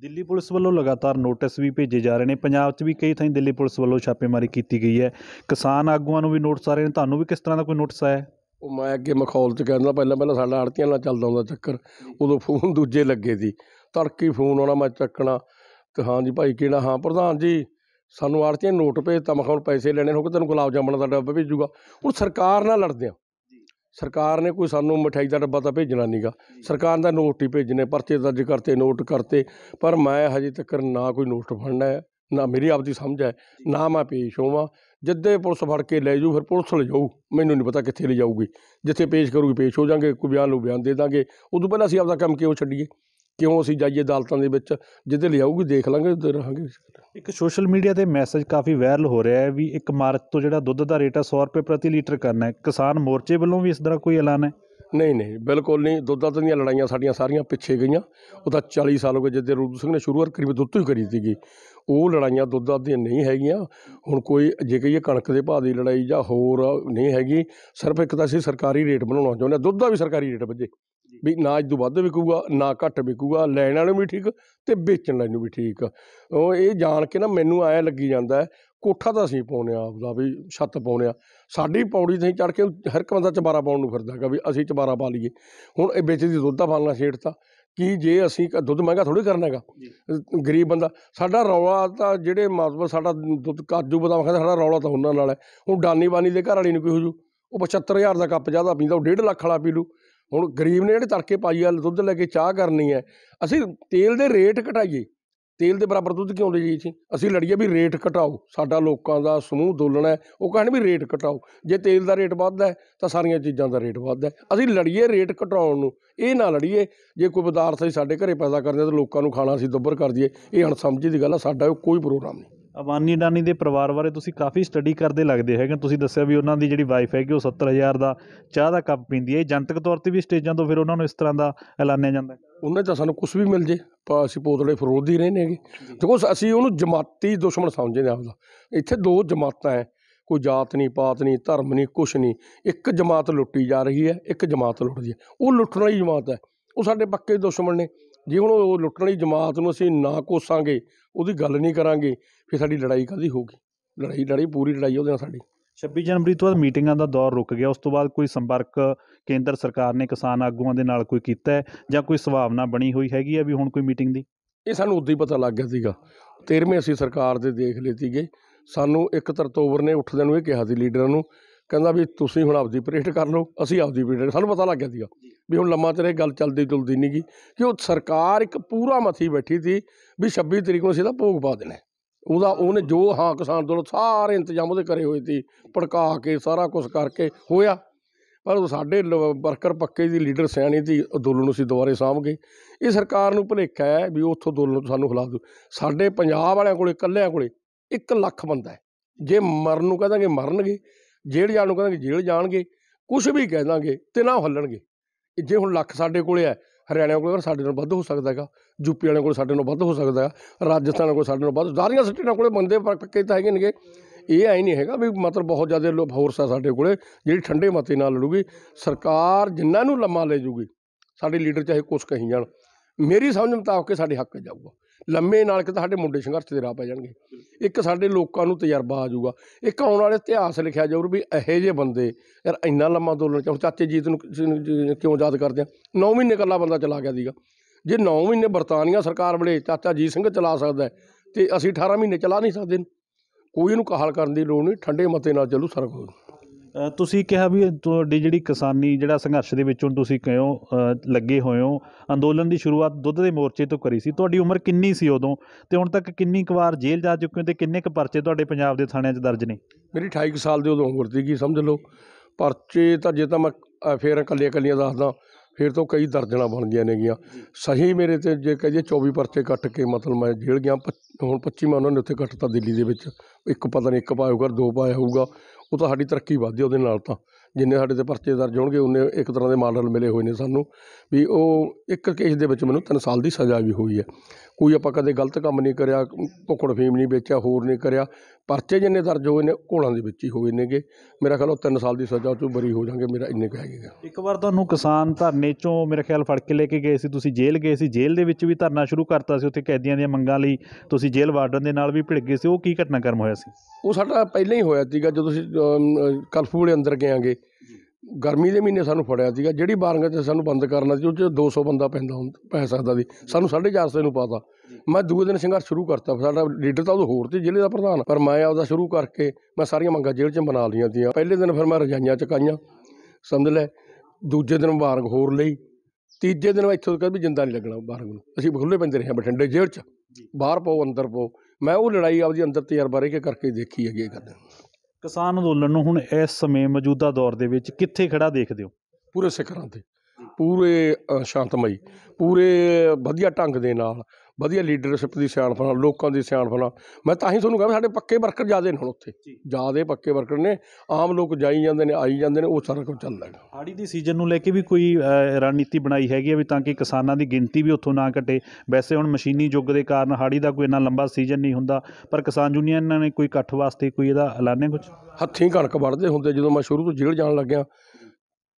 Speaker 2: ਦਿੱਲੀ ਪੁਲਿਸ ਵੱਲੋਂ ਲਗਾਤਾਰ ਨੋਟਿਸ ਵੀ ਭੇਜੇ ਜਾ ਰਹੇ ਨੇ ਪੰਜਾਬ 'ਚ ਵੀ ਕਈ ਥਾਈਂ ਦਿੱਲੀ ਪੁਲਿਸ ਵੱਲੋਂ ਛਾਪੇਮਾਰੀ ਕੀਤੀ ਗਈ ਹੈ ਕਿਸਾਨ ਆਗੂਆਂ ਨੂੰ ਵੀ ਨੋਟਿਸ ਆ ਰਹੇ ਨੇ ਤੁਹਾਨੂੰ ਵੀ ਕਿਸ ਤਰ੍ਹਾਂ ਦਾ ਕੋਈ ਨੋਟਿਸ ਆਇਆ ਉਹ ਮੈਂ ਅੱਗੇ ਮਖੌਲ 'ਚ ਕਹਿੰਦਾ ਪਹਿਲਾਂ ਪਹਿਲਾਂ ਸਾਡਾ ਆੜਤੀਆਂ ਨਾਲ ਚੱਲਦਾ ਹੁੰਦਾ ਚੱਕਰ ਉਦੋਂ ਫੋਨ ਦੂਜੇ ਲੱਗੇ ਸੀ
Speaker 1: ਤੜਕੀ ਫੋਨ ਆਉਣਾ ਮੈਂ ਚੱਕਣਾ ਤੇ ਹਾਂ ਜੀ ਭਾਈ ਕਿਹੜਾ ਹਾਂ ਪ੍ਰਧਾਨ ਜੀ ਸਾਨੂੰ ਆੜਤੀ ਨੋਟ ਭੇਜਤਾ ਮਖਾਂ ਪੈਸੇ ਲੈਣੇ ਹੋ ਕਿ ਤੈਨੂੰ ਗੁਲਾਬ ਜਾਮਣ ਦਾ ਡੱਬਾ ਭੇਜੂਗਾ ਹੁਣ ਸਰਕਾਰ ਨਾਲ ਲੜਦੇ ਆ ਸਰਕਾਰ ਨੇ ਕੋਈ ਸਾਨੂੰ ਮਠਾਈ ਦਾ ਡੱਬਾ ਤਾਂ ਭੇਜਣਾ ਨਹੀਂਗਾ ਸਰਕਾਰ ਦਾ ਨੋਟ ਹੀ ਭੇਜਨੇ ਪਰਚੇ ਦਰਜ ਕਰਤੇ ਨੋਟ ਕਰਤੇ ਪਰ ਮੈਂ ਹਜੇ ਤੱਕ ਨਾ ਕੋਈ ਨੋਟ ਫੜਨਾ ਹੈ ਨਾ ਮੇਰੀ ਆਪਦੀ ਸਮਝ ਹੈ ਨਾ ਮੈਂ ਪੇਸ਼ ਹੋਵਾਂ ਜਿੱਦੇ ਪੁਲਿਸ ਫੜ ਕੇ ਲੈ ਜੂ ਫਿਰ ਪੁਲਿਸ ਲੈ ਜਾਊ ਮੈਨੂੰ ਨਹੀਂ ਪਤਾ ਕਿੱਥੇ ਲੈ ਜਾਊਗੀ ਜਿੱਥੇ ਪੇਸ਼ ਕਰੂਗੀ ਪੇਸ਼ ਹੋ ਜਾਾਂਗੇ ਕੋਈ ਬਿਆਨ ਲੋ ਬਿਆਨ ਦੇ ਦਾਂਗੇ ਉਦੋਂ ਪਹਿਲਾਂ ਅਸੀਂ ਆਪਦਾ ਕੰਮ ਕਿਉਂ ਛੱਡੀਏ ਕਿਉਂ ਅਸੀਂ ਜਾਈਏ ਅਦਾਲਤਾਂ ਦੇ ਵਿੱਚ ਜਿੱਦੇ ਲੈ ਜਾਊਗੀ ਦੇਖ ਲਾਂਗੇ ਉੱਧਰ ਰਹਾਂਗੇ
Speaker 2: ਇੱਕ ਸੋਸ਼ਲ ਮੀਡੀਆ ਤੇ ਮੈਸੇਜ ਕਾਫੀ ਵਾਇਰਲ ਹੋ ਰਿਹਾ ਹੈ ਵੀ ਇੱਕ ਮਾਰਚ ਤੋਂ ਜਿਹੜਾ ਦੁੱਧ ਦਾ ਰੇਟ ਹੈ 100 ਰੁਪਏ ਪ੍ਰਤੀ ਲੀਟਰ ਕਰਨਾ ਹੈ ਕਿਸਾਨ ਮੋਰਚੇ ਵੱਲੋਂ ਵੀ ਇਸ ਤਰ੍ਹਾਂ ਕੋਈ ਐਲਾਨ ਹੈ ਨਹੀਂ ਨਹੀਂ ਬਿਲਕੁਲ ਨਹੀਂ ਦੁੱਧ ਦੀਆਂ ਲੜਾਈਆਂ ਸਾਡੀਆਂ ਸਾਰੀਆਂ ਪਿੱਛੇ ਗਈਆਂ ਉਹ ਤਾਂ 40
Speaker 1: ਸਾਲ ਹੋ ਗਏ ਜਿੱਦੇ ਰੂਪ ਸਿੰਘ ਨੇ ਸ਼ੁਰੂਆਤ ਕਰੀ ਦੁੱਧ ਹੀ ਕਰੀ ਸੀਗੀ ਉਹ ਲੜਾਈਆਂ ਦੁੱਧ ਦੀਆਂ ਨਹੀਂ ਹੈਗੀਆਂ ਹੁਣ ਕੋਈ ਜੇ ਕਹੀਏ ਕਣਕ ਦੇ ਭਾਅ ਦੀ ਲੜਾਈ ਜਾਂ ਹੋਰ ਨਹੀਂ ਹੈਗੀ ਸਿਰਫ ਇੱਕ ਤਾਂ ਸੀ ਸਰਕਾਰੀ ਰੇਟ ਬਣਾਉਣਾ ਚਾਹੁੰਦੇ ਦੁੱਧ ਦਾ ਵੀ ਸਰਕਾਰੀ ਰੇਟ ਵੱਜੇ ਵੀ ਨਾ ਇਸ ਤੋਂ ਵੱਧ ਵਿਕੂਗਾ ਨਾ ਘੱਟ ਵਿਕੂਗਾ ਲੈਣ ਵਾਲੇ ਵੀ ਠੀਕ ਤੇ ਵੇਚਣ ਵਾਲੇ ਨੂੰ ਵੀ ਠੀਕ ਉਹ ਇਹ ਜਾਣ ਕੇ ਨਾ ਮੈਨੂੰ ਐ ਲੱਗੀ ਜਾਂਦਾ ਕੋਠਾ ਤਾਂ ਅਸੀਂ ਪਾਉਨੇ ਆ ਆਪਦਾ ਵੀ ਛੱਤ ਪਾਉਨੇ ਆ ਸਾਡੀ ਪੌੜੀ ਤੇ ਚੜ ਕੇ ਹਰ ਇੱਕ ਬੰਦਾ ਚਬਾਰਾ ਪਾਉਣ ਨੂੰ ਫਿਰਦਾ ਹੈਗਾ ਵੀ ਅਸੀਂ ਚਬਾਰਾ ਪਾ ਲਈਏ ਹੁਣ ਇਹ ਦੀ ਦੁੱਧ ਦਾ ਪਾਲਣਾ ਛੇੜਤਾ ਕੀ ਜੇ ਅਸੀਂ ਦੁੱਧ ਮਹਿੰਗਾ ਥੋੜੀ ਕਰਨਾ ਹੈਗਾ ਗਰੀਬ ਬੰਦਾ ਸਾਡਾ ਰੌਲਾ ਤਾਂ ਜਿਹੜੇ ਮਤਲਬ ਸਾਡਾ ਦੁੱਧ ਕਾਜੂ ਬਦਾਮ ਖਾਂਦਾ ਸਾਡਾ ਰੌਲਾ ਤਾਂ ਉਹਨਾਂ ਨਾਲ ਹੈ ਹੁਣ ਡਾਨੀ ਬਾਨੀ ਦੇ ਘਰ ਵਾਲੀ ਨੂੰ ਕੀ ਹੋਜੂ ਉਹ 75000 ਦਾ ਕੱਪ ਜਿਆਦਾ ਪੀਂਦਾ ਉਹ 1.5 ਲੱਖ ਵਾਲਾ ਪੀ ਲੂ ਹੁਣ ਗਰੀਬ ਨੇ ਜਿਹੜੇ ਤੜਕੇ ਪਾਈ ਆ ਦੁੱਧ ਲੈ ਕੇ ਚਾਹ ਕਰਨੀ ਹੈ ਅਸੀਂ ਤੇਲ ਦੇ ਰੇਟ ਘਟਾਈਏ ਤੇਲ ਦੇ ਬਰਾਬਰ ਦੁੱਧ ਕਿਉਂ ਦੇ ਜੀ ਅਸੀਂ ਲੜੀਏ ਵੀ ਰੇਟ ਘਟਾਓ ਸਾਡਾ ਲੋਕਾਂ ਦਾ ਸਮੂਹ ਦੋਲਣਾ ਉਹ ਕਹਿੰਦੇ ਵੀ ਰੇਟ ਘਟਾਓ ਜੇ ਤੇਲ ਦਾ ਰੇਟ ਵੱਧਦਾ ਤਾਂ ਸਾਰੀਆਂ ਚੀਜ਼ਾਂ ਦਾ ਰੇਟ ਵੱਧਦਾ ਅਸੀਂ ਲੜੀਏ ਰੇਟ ਘਟਾਉਣ ਨੂੰ ਇਹ ਨਾ ਲੜੀਏ ਜੇ ਕੋਈ ਬਦਾਰਥ ਸਾਡੇ ਘਰੇ ਪੈਦਾ ਕਰਦੇ ਤਾਂ ਲੋਕਾਂ ਨੂੰ ਖਾਣਾ ਅਸੀਂ ਦੁੱਬਰ ਕਰ ਦਈਏ ਇਹ ਅਣਸਮਝੀ ਦੀ ਗੱਲ ਆ ਸਾਡਾ ਕੋਈ ਪ੍ਰੋਗਰਾਮ ਨਹੀਂ
Speaker 2: ਅਵਾਨੀ ਡਾਨੀ ਦੇ ਪਰਿਵਾਰ ਬਾਰੇ ਤੁਸੀਂ ਕਾਫੀ ਸਟੱਡੀ ਕਰਦੇ ਲੱਗਦੇ ਹੈਗੇ ਤੁਸੀਂ ਦੱਸਿਆ ਵੀ ਉਹਨਾਂ ਦੀ ਜਿਹੜੀ ਵਾਈਫ ਹੈਗੀ ਉਹ 70000 ਦਾ ਚਾਹ ਦਾ ਕੱਪ ਪੀਂਦੀ ਹੈ ਜਨਤਕ ਤੌਰ ਤੇ ਵੀ ਸਟੇਜਾਂ ਤੋਂ ਫਿਰ ਉਹਨਾਂ ਨੂੰ ਇਸ ਤਰ੍ਹਾਂ ਦਾ ਐਲਾਨਿਆ ਜਾਂਦਾ ਉਹਨੇ ਤਾਂ ਸਾਨੂੰ ਕੁਝ ਵੀ ਮਿਲ ਜੇ
Speaker 1: ਪਰ ਅਸੀਂ ਪੋਤਲੇ ਫਰੋਦੀ ਰਹੇ ਨੇਗੇ ਦੇਖੋ ਅਸੀਂ ਉਹਨੂੰ ਜਮਾਤੀ ਦੁਸ਼ਮਣ ਸਮਝਦੇ ਆਂ ਆਪਦਾ ਇੱਥੇ ਦੋ ਜਮਾਤਾਂ ਐ ਕੋਈ ਜਾਤ ਨਹੀਂ ਪਾਤ ਨਹੀਂ ਧਰਮ ਨਹੀਂ ਕੁਝ ਨਹੀਂ ਇੱਕ ਜਮਾਤ ਲੁੱਟੀ ਜਾ ਰਹੀ ਹੈ ਇੱਕ ਜਮਾਤ ਲੁੱਟਦੀ ਹੈ ਉਹ ਲੁੱਟਣ ਵਾਲੀ ਜਮਾਤ ਹੈ ਉਹ ਸਾਡੇ ਪੱਕੇ ਦੁਸ਼ਮਣ ਨੇ ਜੇ ਹੁਣ ਉਹ ਲੁੱਟਣ ਵਾਲੀ ਜਮਾਤ ਨੂੰ ਅਸੀਂ ਨਾ ਕੋਸਾਂਗੇ ਉਹਦੀ ਗੱਲ ਨਹੀਂ ਕਰਾਂਗੇ ਫਿਰ ਸਾਡੀ ਲੜਾਈ ਕਾਦੀ ਹੋਊਗੀ
Speaker 2: ਲੜਾਈ ਲੜਾਈ ਪੂਰੀ ਲੜਾਈ ਉਹਦੇ ਨਾਲ ਸਾਡੀ 26 ਜਨਵਰੀ ਤੋਂ ਬਾਅਦ ਮੀਟਿੰਗਾਂ ਦਾ ਦੌਰ ਰੁਕ ਗਿਆ ਉਸ ਤੋਂ ਬਾਅਦ ਕੋਈ ਸੰਪਰਕ ਕੇਂਦਰ ਸਰਕਾਰ ਨੇ ਕਿਸਾਨ ਆਗੂਆਂ ਦੇ ਨਾਲ ਕੋਈ ਕੀਤਾ ਜਾਂ ਕੋਈ ਸੁਭਾਵਨਾ ਬਣੀ ਹੋਈ ਹੈਗੀ ਆ ਵੀ ਹੁਣ ਕੋਈ ਮੀਟਿੰਗ ਦੀ ਇਹ ਸਾਨੂੰ ਉਦੋਂ ਹੀ ਪਤਾ ਲੱਗ ਗਿਆ ਸੀਗਾ 13ਵੇਂ ਅਸੀਂ ਸਰਕਾਰ ਦੇ ਦੇਖ ਲਈ ਸੀਗੇ ਸਾਨੂੰ
Speaker 1: 1 ਤਰਤੋਵਰ ਨੇ ਉੱਠਦੇ ਨੂੰ ਇਹ ਕਿਹਾ ਸੀ ਲੀਡਰਾਂ ਨੂੰ ਕਹਿੰਦਾ ਵੀ ਤੁਸੀਂ ਹੁਣ ਆਪਦੀ ਪ੍ਰੇਸ਼ਟ ਕਰ ਲਓ ਅਸੀਂ ਆਪਦੀ ਪ੍ਰੇਸ਼ਟ ਸਾਨੂੰ ਪਤਾ ਲੱਗ ਗਿਆ ਸੀਗਾ ਵੀ ਹੁਣ ਲੰਮਾ ਤੇਰੇ ਗੱਲ ਚੱਲਦੀ ਨਹੀਂ ਨਹੀਂਗੀ ਕਿ ਉਹ ਸਰਕਾਰ ਇੱਕ ਪੂਰਾ ਮੱਥੀ ਬੈਠੀ ਸੀ ਵੀ 26 ਤਰੀਕ ਨੂੰ ਸਿੱਧਾ ਭੋਗ ਪਾ ਦੇਣਾ ਉਹਦਾ ਉਹਨੇ ਜੋ ਹਾਂ ਕਿਸਾਨ ਦੋਲ ਸਾਰੇ ਇੰਤਜ਼ਾਮ ਉਹਦੇ ਕਰੇ ਹੋਏ ਸੀ ਪੜਕਾ ਕੇ ਸਾਰਾ ਕੁਝ ਕਰਕੇ ਹੋਇਆ ਪਰ ਸਾਡੇ ਵਰਕਰ ਪੱਕੇ ਦੀ ਲੀਡਰ ਸਿਆਣੀ ਦੀ ਅੰਦੋਲਨ ਅਸੀਂ ਦੁਬਾਰੇ ਸਾਹਮਣੇ ਇਹ ਸਰਕਾਰ ਨੂੰ ਭੁਲੇਖਾ ਹੈ ਵੀ ਉੱਥੋਂ ਨੂੰ ਸਾਨੂੰ ਖਲਾਸ ਦਿਓ ਸਾਡੇ ਪੰਜਾਬ ਵਾਲਿਆਂ ਕੋਲੇ ਇਕੱਲਿਆਂ ਕੋਲੇ 1 ਲੱਖ ਬੰਦਾ ਹੈ ਜੇ ਮਰਨ ਨੂੰ ਕਹਾਂਗੇ ਮਰਨਗੇ ਜੇਲ੍ਹ ਜਾਣ ਨੂੰ ਕਹਿੰਦਾ ਕਿ ਜੇਲ੍ਹ ਜਾਣਗੇ ਕੁਝ ਵੀ ਕਹਿ ਦਾਂਗੇ ਤੇ ਨਾ ਹੱਲਣਗੇ ਜੇ ਹੁਣ ਲੱਖ ਸਾਡੇ ਕੋਲੇ ਹੈ ਹਰਿਆਣਿਆਂ ਕੋਲੇ ਸਾਡੇ ਨਾਲ ਵੱਧ ਹੋ ਸਕਦਾ ਹੈਗਾ ਯੂਪੀ ਵਾਲਿਆਂ ਕੋਲ ਸਾਡੇ ਨਾਲ ਵੱਧ ਹੋ ਸਕਦਾ ਹੈ ਰਾਜਸਥਾਨ ਕੋਲ ਸਾਡੇ ਨਾਲ ਵੱਧ ਸਾਰੀਆਂ ਸਟੇਟਾਂ ਕੋਲੇ ਬੰਦੇ ਪੱਕੇ ਤਾਂ ਹੈਗੇ ਨੇਗੇ ਇਹ ਐ ਨਹੀਂ ਹੈਗਾ ਵੀ ਮਤਲਬ ਬਹੁਤ ਜ਼ਿਆਦਾ ਫੋਰਸ ਆ ਸਾਡੇ ਕੋਲੇ ਜਿਹੜੀ ਠੰਡੇ ਮਤੇ ਨਾਲ ਲੜੂਗੀ ਸਰਕਾਰ ਜਿੰਨਾਂ ਨੂੰ ਲੰਮਾ ਲੈ ਜੂਗੀ ਸਾਡੇ ਲੀਡਰ ਚਾਹੇ ਕੁਝ ਕਹੀ ਜਾਣ ਮੇਰੀ ਸਮਝ ਮੁਤਾਬਕ ਸਾਡੇ ਹੱਕ ਜਾਊਗਾ ਲੰਮੇ ਨਾਲ ਕਿ ਸਾਡੇ ਮੁੰਡੇ ਸੰਘਰਸ਼ ਦੇ ਰਾਹ ਪੈ ਜਾਣਗੇ ਇੱਕ ਸਾਡੇ ਲੋਕਾਂ ਨੂੰ ਤਜਰਬਾ ਆ ਜਾਊਗਾ ਇੱਕ ਆਉਣ ਵਾਲੇ ਇਤਿਹਾਸ ਲਿਖਿਆ ਜਾਊਗਾ ਵੀ ਇਹੋ ਜਿਹੇ ਬੰਦੇ ਯਾਰ ਇੰਨਾ ਲੰਮਾ ਅੰਦੋਲਨ ਚਾਹ ਚਾਚੇ ਜੀਤ ਨੂੰ ਕਿਉਂ ਯਾਦ ਕਰਦੇ ਆ 9 ਮਹੀਨੇ ਕੱਲਾ ਬੰਦਾ ਚਲਾ ਗਿਆ ਸੀਗਾ ਜੇ 9 ਮਹੀਨੇ ਬਰਤਾਨੀਆ ਸਰਕਾਰ ਵੇਲੇ ਚਾਚਾ ਜੀਤ ਸਿੰਘ ਚਲਾ ਸਕਦਾ ਤੇ ਅਸੀਂ 18 ਮਹੀਨੇ ਚਲਾ ਨਹੀਂ ਸਕਦੇ ਕੋਈ ਇਹਨੂੰ ਕਹਾਲ ਕਰਨ ਦੀ ਲੋੜ ਨਹੀਂ ਠੰਡੇ ਮਤੇ ਨਾਲ ਚੱਲੂ ਸਰਕਾਰ
Speaker 2: ਤੁਸੀਂ ਕਿਹਾ ਵੀ ਤੁਹਾਡੀ ਜਿਹੜੀ ਕਿਸਾਨੀ ਜਿਹੜਾ ਸੰਘਰਸ਼ ਦੇ ਵਿੱਚੋਂ ਤੁਸੀਂ ਕਿਉਂ ਲੱਗੇ ਹੋਏ ਹੋ ਅੰਦੋਲਨ ਦੀ ਸ਼ੁਰੂਆਤ ਦੁੱਧ ਦੇ ਮੋਰਚੇ ਤੋਂ ਕਰੀ ਸੀ ਤੁਹਾਡੀ ਉਮਰ ਕਿੰਨੀ ਸੀ ਉਦੋਂ ਤੇ ਹੁਣ ਤੱਕ ਕਿੰਨੀ ਕੁ ਵਾਰ ਜੇਲ੍ਹ ਜਾ ਚੁੱਕੇ ਹੋ ਤੇ ਕਿੰਨੇ ਕੁ ਪਰਚੇ ਤੁਹਾਡੇ ਪੰਜਾਬ ਦੇ ਥਾਣਿਆਂ 'ਚ ਦਰਜ ਨੇ ਮੇਰੀ 28
Speaker 1: ਸਾਲ ਦੀ ਉਦੋਂ ਉਮਰ ਸੀਗੀ ਸਮਝ ਲਓ ਪਰਚੇ ਤਾਂ ਜੇ ਤਾਂ ਮੈਂ ਫੇਰ ਇਕੱਲੇ ਇਕੱਲੀਆਂ ਦੱਸਦਾ ਫਿਰ ਤੋਂ ਕਈ ਦਰਜਣਾ ਬਣ ਗਈਆਂ ਨੇਗੀਆਂ ਸਹੀ ਮੇਰੇ ਤੇ ਜੇ ਕਹੀਏ 24 ਪਰਚੇ ਕੱਟ ਕੇ ਮਤਲਬ ਮੈਂ ਜੇਲ੍ਹ ਗਿਆ ਹੁਣ 25 ਮੈਂ ਉਹਨਾਂ ਨੇ ਉੱਥੇ ਕੱਟਤਾ ਦਿੱਲੀ ਦੇ ਵਿੱਚ ਇੱਕ ਪਤਾ ਨਹੀਂ ਇੱਕ ਪਾਇਆ ਹੋਊਗਾ ਦੋ ਪਾਇਆ ਹੋਊਗਾ ਉਹ ਤਾਂ ਸਾਡੀ ਤਰੱਕੀ ਵੱਧਦੀ ਉਹਦੇ ਨਾਲ ਤਾਂ ਜਿੰਨੇ ਸਾਡੇ ਤੇ ਪਰਚੇ ਦਰਜ ਹੋਣਗੇ ਉਹਨੇ ਇੱਕ ਤਰ੍ਹਾਂ ਦੇ ਮਾਡਲ ਮਿਲੇ ਹੋਏ ਨੇ ਸਾਨੂੰ ਵੀ ਉਹ ਇੱਕ ਕੇਸ ਦੇ ਵਿੱਚ ਮੈਨੂੰ 3 ਸਾਲ ਦੀ ਸਜ਼ਾ ਵੀ ਹੋਈ ਹੈ ਕੋਈ ਆਪਾਂ ਕਦੇ ਗਲਤ ਕੰਮ ਨਹੀਂ ਕਰਿਆ ਕੋਕੜ ਫੀਮ ਨਹੀਂ ਵੇਚਿਆ ਹੋਰ ਨਹੀਂ ਕਰਿਆ ਪਰਚੇ ਜਿੰਨੇ ਦਰਜ ਹੋਏ ਨੇ ਘੋਲਾਂ ਦੇ ਵਿੱਚ ਹੀ ਹੋਏ ਨੇਗੇ ਮੇਰਾ ਖਿਆਲ ਉਹ 3 ਸਾਲ ਦੀ ਸਜ਼ਾ ਤੋਂ ਬਰੀ ਹੋ ਜਾਣਗੇ ਮੇਰਾ ਇੰਨੇ ਕੁ
Speaker 2: ਇੱਕ ਵਾਰ ਤੁਹਾਨੂੰ ਕਿਸਾਨ ਧਰਨੇ ਚੋਂ ਮੇਰੇ ਖਿਆਲ ਫੜ ਕੇ ਲੈ ਕੇ ਗਏ ਸੀ ਤੁਸੀਂ ਜੇਲ੍ਹ ਗਏ ਸੀ ਜੇਲ੍ਹ ਦੇ ਵਿੱਚ ਵੀ ਧਰਨਾ ਸ਼ੁਰੂ ਕਰਤਾ ਸੀ ਉੱਥੇ ਕੈਦੀਆਂ ਦੀਆਂ ਮੰਗਾਂ ਲਈ ਤੁਸੀਂ ਜੇਲ੍ਹ ਵਾਰਡਨ ਦੇ ਨਾਲ ਵੀ ਭਿੜ ਗਏ ਸੀ ਉਹ ਕੀ ਘਟਨਾਕ੍ਰਮ ਹੋਇਆ ਸੀ ਉਹ ਸਾਡਾ ਪਹਿਲਾਂ ਹੀ ਹੋਇਆ ਸੀਗਾ ਜਦੋਂ ਅਸੀਂ ਕਲਫੂ ਵਾਲੇ ਅੰਦਰ ਗਏਗੇ ਗਰਮੀ ਦੇ ਮਹੀਨੇ ਸਾਨੂੰ
Speaker 1: ਫੜਿਆ ਸੀਗਾ ਜਿਹੜੀ ਬਾਰੰਗਾ ਤੇ ਸਾਨੂੰ ਬੰਦ ਕਰਨਾ ਸੀ ਉਹ 'ਚ 200 ਬੰਦਾ ਪੈਂਦਾ ਹੁੰਦਾ ਪੈ ਸਕਦਾ ਸੀ ਸਾਨੂੰ 450 ਨੂੰ ਪਾਤਾ ਮੈਂ ਦੂਏ ਦਿਨ ਸੰਘਰਸ਼ ਸ਼ੁਰੂ ਕਰਤਾ ਸਾਡਾ ਲੀਡਰ ਤਾਂ ਉਹ ਹੋਰ ਤੇ ਜ਼ਿਲ੍ਹੇ ਦਾ ਪ੍ਰਧਾਨ ਪਰ ਮੈਂ ਆਪਦਾ ਸ਼ੁਰੂ ਕਰਕੇ ਮੈਂ ਸਾਰੀਆਂ ਮੰਗਾਂ ਜੇਲ੍ਹ 'ਚ ਬਣਾ ਲਈਆਂ ਤੀਆਂ ਪਹਿਲੇ ਦਿਨ ਫਿਰ ਮੈਂ ਰਜਾਈਆਂ ਚੁਕਾਈਆਂ ਸਮਝ ਲੈ ਦੂਜੇ ਦਿਨ ਬਾਰੰਗ ਹੋਰ ਲਈ ਤੀਜੇ ਦਿਨ ਮੈਂ ਇੱਥੋਂ ਕਹਿੰਦੇ ਵੀ ਜਿੰਦਾ ਨਹੀਂ ਲੱਗਣਾ ਬਾਰੰਗ ਨੂੰ ਅਸੀਂ ਖੁੱਲੇ ਪੈਂਦੇ ਰਹੇ ਬਠਿੰਡੇ ਜੇਲ੍ਹ 'ਚ ਬਾਹਰ ਪਾਓ ਅੰਦਰ ਪਾਓ ਮੈਂ ਉਹ ਲੜਾਈ ਆਪਦੀ ਅੰਦਰ ਤਜਰਬਾ ਰਹਿ ਕੇ ਕਰਕੇ ਦੇਖੀ ਹੈਗੀ
Speaker 2: ਇਹ ਗੱਲ ਕਿਸਾਨ ਅੰਦੋਲਨ ਨੂੰ ਹੁਣ ਇਸ ਸਮੇਂ ਮੌਜੂਦਾ ਦੌਰ ਦੇ ਵਿੱਚ ਕਿੱਥੇ ਖੜਾ ਦੇਖਦੇ ਹੋ ਪੂਰੇ ਸਿਖਰਾਂ ਤੇ ਪੂਰੇ ਸ਼ਾਂਤਮਈ ਪੂਰੇ ਵਧੀਆ ਢੰਗ ਦੇ ਨਾਲ
Speaker 1: ਵਧੀਆ ਲੀਡਰਸ਼ਿਪ ਦੀ ਸਿਆਣਪ ਨਾਲ ਲੋਕਾਂ ਦੀ ਸਿਆਣਪ ਨਾਲ ਮੈਂ ਤਾਂ ਹੀ ਤੁਹਾਨੂੰ ਕਹਾਂ ਸਾਡੇ ਪੱਕੇ ਵਰਕਰ ਜ਼ਿਆਦੇ ਨੇ ਹੁਣ ਉੱਥੇ ਜ਼ਿਆਦੇ ਪੱਕੇ ਵਰਕਰ ਨੇ ਆਮ ਲੋਕ ਜਾਈ ਜਾਂਦੇ ਨੇ ਆਈ ਜਾਂਦੇ ਨੇ ਉਹ ਸਾਰਾ ਕੁਝ ਚੱਲਦਾ ਹੈ
Speaker 2: ਹਾੜੀ ਦੀ ਸੀਜ਼ਨ ਨੂੰ ਲੈ ਕੇ ਵੀ ਕੋਈ ਰਣਨੀਤੀ ਬਣਾਈ ਹੈਗੀ ਆ ਵੀ ਤਾਂ ਕਿ ਕਿਸਾਨਾਂ ਦੀ ਗਿਣਤੀ ਵੀ ਉੱਥੋਂ ਨਾ ਘਟੇ ਵੈਸੇ ਹੁਣ ਮਸ਼ੀਨੀ ਯੁੱਗ ਦੇ ਕਾਰਨ ਹਾੜੀ ਦਾ ਕੋਈ ਇੰਨਾ ਲੰਬਾ ਸੀਜ਼ਨ ਨਹੀਂ ਹੁੰਦਾ ਪਰ ਕਿਸਾਨ ਯੂਨੀਅਨਾਂ ਨੇ ਕੋਈ ਇਕੱਠ ਵਾਸਤੇ ਕੋਈ ਇਹਦਾ ਐਲਾਨੇ ਕੁਝ ਹੱਥੀਂ ਕਣਕ ਵੜਦੇ ਹੁੰਦੇ ਜਦੋਂ ਮੈਂ ਸ਼ੁਰੂ ਤੋਂ ਜੇਲ੍ਹ ਜਾਣ ਲੱਗਿਆ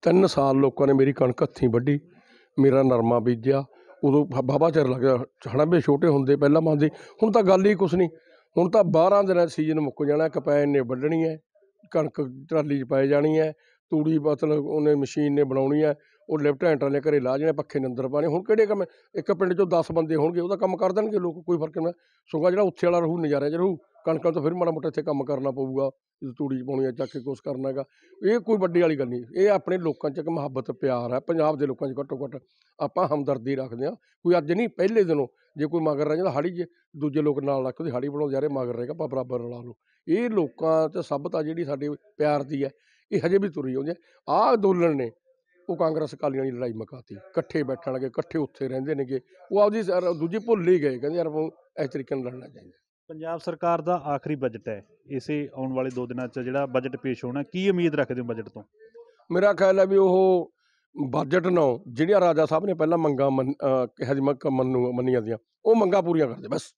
Speaker 2: ਤਿੰਨ
Speaker 1: ਸਾਲ ਲੋਕਾਂ ਨੇ ਮੇਰੀ ਕਣਕ ਹੱਥੀਂ ਵੱਢੀ ਮੇਰਾ ਨਰਮਾ ਬੀਜਿਆ ਉਦੋਂ ਬਾਬਾ ਚਿਰ ਲੱਗਿਆ ਹੜੰਬੇ ਛੋਟੇ ਹੁੰਦੇ ਪਹਿਲਾਂ ਮੰਨਦੇ ਹੁਣ ਤਾਂ ਗੱਲ ਹੀ ਕੁਛ ਨਹੀਂ ਹੁਣ ਤਾਂ 12 ਦਿਨਾਂ ਸੀਜ਼ਨ ਮੁੱਕ ਜਾਣਾ ਕਪੈਨ ਨੇ ਵੱਢਣੀ ਹੈ ਕਣਕ ਟਰਾਲੀ 'ਚ ਪਾਈ ਜਾਣੀ ਹੈ ਤੂੜੀ ਬਤਲ ਉਹਨੇ ਮਸ਼ੀਨ ਨੇ ਬਣਾਉਣੀ ਹੈ ਉਹ ਲਿਫਟ ਹੈਂਡਰ ਨੇ ਘਰੇ ਲਾ ਜਣੇ ਪੱਖੇ ਨੰਦਰ ਪਾਣੇ ਹੁਣ ਕਿਹੜੇ ਕੰਮ ਇੱਕ ਪਿੰਡ 'ਚੋਂ 10 ਬੰਦੇ ਹੋਣਗੇ ਉਹਦਾ ਕੰਮ ਕਰ ਦੇਣਗੇ ਲੋਕ ਕੋਈ ਫਰਕ ਨਹੀਂ ਸੋਗਾ ਜਿਹੜਾ ਉੱਥੇ ਵਾਲਾ ਰਹੂ ਨਜ਼ਾਰਾ ਚ ਰਹੂ ਕਣਕਾਂ ਤੋਂ ਫਿਰ ਮਾੜਾ ਮੋਟਾ ਇੱਥੇ ਕੰਮ ਕਰਨਾ ਪਊਗਾ ਜਦੋਂ ਤੂੜੀ ਪਾਉਣੀ ਆ ਚੱਕ ਕੇ ਕੁਛ ਕਰਨਾ ਹੈਗਾ ਇਹ ਕੋਈ ਵੱਡੀ ਵਾਲੀ ਗੱਲ ਨਹੀਂ ਇਹ ਆਪਣੇ ਲੋਕਾਂ 'ਚ ਇੱਕ ਮੁਹੱਬਤ ਪਿਆਰ ਹੈ ਪੰਜਾਬ ਦੇ ਲੋਕਾਂ 'ਚ ਘੱਟੋ ਘੱਟ ਆਪਾਂ ਹਮਦਰਦੀ ਰੱਖਦੇ ਆ ਕੋਈ ਅੱਜ ਨਹੀਂ ਪਹਿਲੇ ਦਿਨੋਂ ਜੇ ਕੋਈ ਮਗਰ ਰਹਿ ਜਾਂਦਾ ਹਾੜੀ ਜੇ ਦੂਜੇ ਲੋਕ ਨਾਲ ਰੱਖ ਉਹਦੀ ਹਾੜੀ ਬਣਾਉਂਦੇ ਯਾਰੇ ਮਗਰ ਰਹੇਗਾ ਆਪਾਂ ਬਰਾਬਰ ਰਲਾ ਲਓ ਇਹ ਲੋਕਾਂ 'ਚ ਸਭਤਾ ਜਿਹੜੀ ਸਾਡੇ ਪਿਆਰ ਦੀ ਹੈ ਇਹ ਹਜੇ ਵੀ ਤੁਰੀ ਹੈ ਆ ਅੰਦੋਲਨ ਨੇ ਉਹ ਕਾਂਗਰਸ ਕਾਲੀਆਂ ਦੀ ਲੜਾਈ ਮਕਾਤੀ ਇਕੱਠੇ ਬੈਠਣ ਲੱਗੇ ਇਕੱਠੇ ਉੱਥੇ ਰਹਿੰਦੇ ਨੇਗੇ ਉਹ ਆਪਦੀ ਦੂਜੀ ਭੁੱਲ ਹੀ ਗਏ ਕਹਿੰਦੇ ਯਾਰ ਇਸ ਤਰੀਕੇ ਨਾਲ ਲੜਨਾ ਚਾਹੀਦਾ
Speaker 2: ਪੰਜਾਬ ਸਰਕਾਰ ਦਾ ਆਖਰੀ ਬਜਟ ਹੈ ਇਸੇ ਆਉਣ ਵਾਲੇ 2 ਦਿਨਾਂ 'ਚ ਜਿਹੜਾ ਬਜਟ ਪੇਸ਼ ਹੋਣਾ ਕੀ ਉਮੀਦ ਰੱਖਦੇ ਹੋ ਬਜਟ ਤੋਂ ਮੇਰਾ ਖਿਆਲ ਹੈ ਵੀ ਉਹ
Speaker 1: ਬਜਟ ਨਾ ਜਿਹੜੀਆਂ ਰਾਜਾ ਸਾਹਿਬ ਨੇ ਪਹਿਲਾਂ ਮੰਗਾ ਕਿਹਾ ਜੀ ਮੰਨੂ ਮੰਨੀਆਂ ਦੀਆਂ ਉਹ ਮੰਗਾ ਪੂਰੀਆਂ ਕਰਦੇ ਬਸ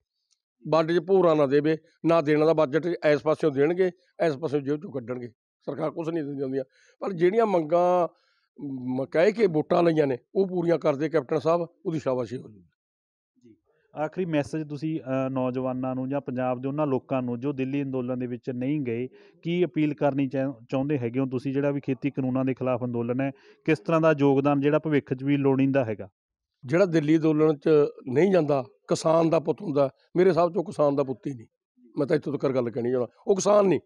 Speaker 1: ਬਜਟ 'ਚ ਪੂਰਾ ਨਾ ਦੇਵੇ ਨਾ ਦੇਣ ਦਾ ਬਜਟ ਇਸ ਪਾਸਿਓਂ ਦੇਣਗੇ ਇਸ ਪਾਸਿਓਂ ਜੇਬ 'ਚੋਂ ਕੱਢਣਗੇ ਸਰਕਾਰ ਕੁਝ ਨਹੀਂ ਦਿੰਦੀ ਪਰ ਜਿਹੜੀਆਂ ਮੰਗਾ ਕਹਿ ਕੇ ਵੋਟਾਂ ਲਈਆਂ ਨੇ ਉਹ ਪੂਰੀਆਂ ਕਰਦੇ ਕੈਪਟਨ ਸਾਹਿਬ ਉਹਦੀ ਸ਼ਾਬਾਸ਼ੀ ਹੋ ਜੂਗੀ
Speaker 2: ਆਖਰੀ ਮੈਸੇਜ ਤੁਸੀਂ ਨੌਜਵਾਨਾਂ ਨੂੰ ਜਾਂ ਪੰਜਾਬ ਦੇ ਉਹਨਾਂ ਲੋਕਾਂ ਨੂੰ ਜੋ ਦਿੱਲੀ ਅੰਦੋਲਨ ਦੇ ਵਿੱਚ ਨਹੀਂ ਗਏ ਕੀ ਅਪੀਲ ਕਰਨੀ ਚਾਹੁੰਦੇ ਹੈਗੇ ਹੋ ਤੁਸੀਂ ਜਿਹੜਾ ਵੀ ਖੇਤੀ ਕਾਨੂੰਨਾਂ ਦੇ ਖਿਲਾਫ ਅੰਦੋਲਨ ਹੈ ਕਿਸ ਤਰ੍ਹਾਂ ਦਾ ਯੋਗਦਾਨ ਜਿਹੜਾ ਭਵਿੱਖ 'ਚ ਵੀ ਲੋੜੀਂਦਾ ਹੈਗਾ ਜਿਹੜਾ ਦਿੱਲੀ ਅੰਦੋਲਨ 'ਚ ਨਹੀਂ ਜਾਂਦਾ
Speaker 1: ਕਿਸਾਨ ਦਾ ਪੁੱਤ ਹੁੰਦਾ ਮੇਰੇ ਸਾਹਬ 'ਚੋਂ ਕਿਸਾਨ ਦਾ ਪੁੱਤ ਹੀ ਨਹੀਂ ਮੈਂ ਤਾਂ ਇੱਥੋਂ ਤੱਕ ਗੱਲ ਕਹਿਣੀ ਚਾਹੁੰਦਾ ਉਹ ਕਿਸਾਨ ਨਹੀਂ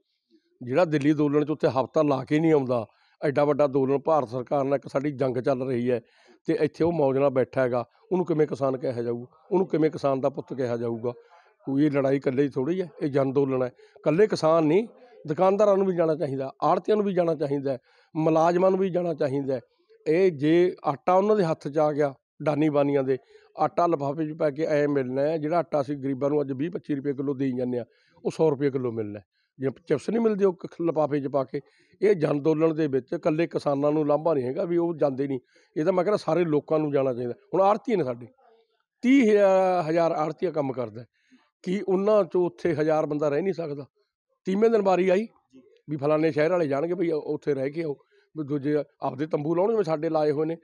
Speaker 1: ਜਿਹੜਾ ਦਿੱਲੀ ਅੰਦੋਲਨ 'ਚ ਉੱਥੇ ਹਫ਼ਤਾ ਲਾ ਕੇ ਨਹੀਂ ਆਉਂਦਾ ਐਡਾ ਵੱਡਾ ਅੰਦੋਲਨ ਭਾਰਤ ਸਰਕਾਰ ਨਾਲ ਇੱਕ ਸਾਡੀ ਜੰਗ ਚੱਲ ਰਹੀ ਹੈ ਤੇ ਇੱਥੇ ਉਹ ਮੌਜ ਨਾਲ ਬੈਠਾ ਹੈਗਾ ਉਹਨੂੰ ਕਿਵੇਂ ਕਿਸਾਨ ਕਿਹਾ ਜਾਊ ਉਹਨੂੰ ਕਿਵੇਂ ਕਿਸਾਨ ਦਾ ਪੁੱਤ ਕਿਹਾ ਜਾਊਗਾ ਕੋਈ ਇਹ ਲੜਾਈ ਇਕੱਲੇ ਹੀ ਥੋੜੀ ਹੈ ਇਹ ਜਨ ਅੰਦੋਲਨ ਹੈ ਇਕੱਲੇ ਕਿਸਾਨ ਨਹੀਂ ਦੁਕਾਨਦਾਰਾਂ ਨੂੰ ਵੀ ਜਾਣਾ ਚਾਹੀਦਾ ਆੜਤੀਆਂ ਨੂੰ ਵੀ ਜਾਣਾ ਚਾਹੀਦਾ ਮਲਾਜ਼ਮਾਂ ਨੂੰ ਵੀ ਜਾਣਾ ਚਾਹੀਦਾ ਇਹ ਜੇ ਆਟਾ ਉਹਨਾਂ ਦੇ ਹੱਥ 'ਚ ਆ ਗਿਆ ਡਾਨੀ ਬਾਨੀਆਂ ਦੇ ਆਟਾ ਲਫਾਫੇ 'ਚ ਪਾ ਕੇ ਐ ਮਿਲਣਾ ਹੈ ਜਿਹੜਾ ਆਟਾ ਸੀ ਗਰੀਬਾਂ ਨੂੰ ਅੱਜ 20 25 ਰੁਪਏ ਕਿਲੋ ਦੇਈ ਜਾਂਦੇ ਆ ਉਹ 100 ਰੁਪਏ ਕਿਲੋ ਮਿਲਣਾ ਜੇ ਚਿਪਸ ਨਹੀਂ ਮਿਲਦੇ ਉਹ ਲਪਾਫੇ 'ਚ ਪਾ ਕੇ ਇਹ ਜਨ ਅੰਦੋਲਨ ਦੇ ਵਿੱਚ ਇਕੱਲੇ ਕਿਸਾਨਾਂ ਨੂੰ ਲਾਂਭਾ ਨਹੀਂ ਹੈਗਾ ਵੀ ਉਹ ਜਾਂਦੇ ਨਹੀਂ ਇਹ ਤਾਂ ਮੈਂ ਕਹਿੰਦਾ ਸਾਰੇ ਲੋਕਾਂ ਨੂੰ ਜਾਣਾ ਚਾਹੀਦਾ ਹੁਣ ਆਰਤੀ ਨੇ ਸਾਡੇ 30000 ਆੜਤੀਆ ਕੰਮ ਕਰਦਾ ਕੀ ਉਹਨਾਂ 'ਚੋਂ ਉੱਥੇ 1000 ਬੰਦਾ ਰਹਿ ਨਹੀਂ ਸਕਦਾ ਤੀਵੇਂ ਦਿਨ ਵਾਰੀ ਆਈ ਵੀ ਫਲਾਣੇ ਸ਼ਹਿਰ ਵਾਲੇ ਜਾਣਗੇ ਭਈ ਉੱਥੇ ਰਹਿ ਕੇ ਆਓ ਵੀ ਦੂਜੇ ਆਪਦੇ ਤੰਬੂ ਲਾਉਣ ਜਿਵੇਂ ਸਾਡੇ ਲਾਏ ਹੋਏ ਨੇ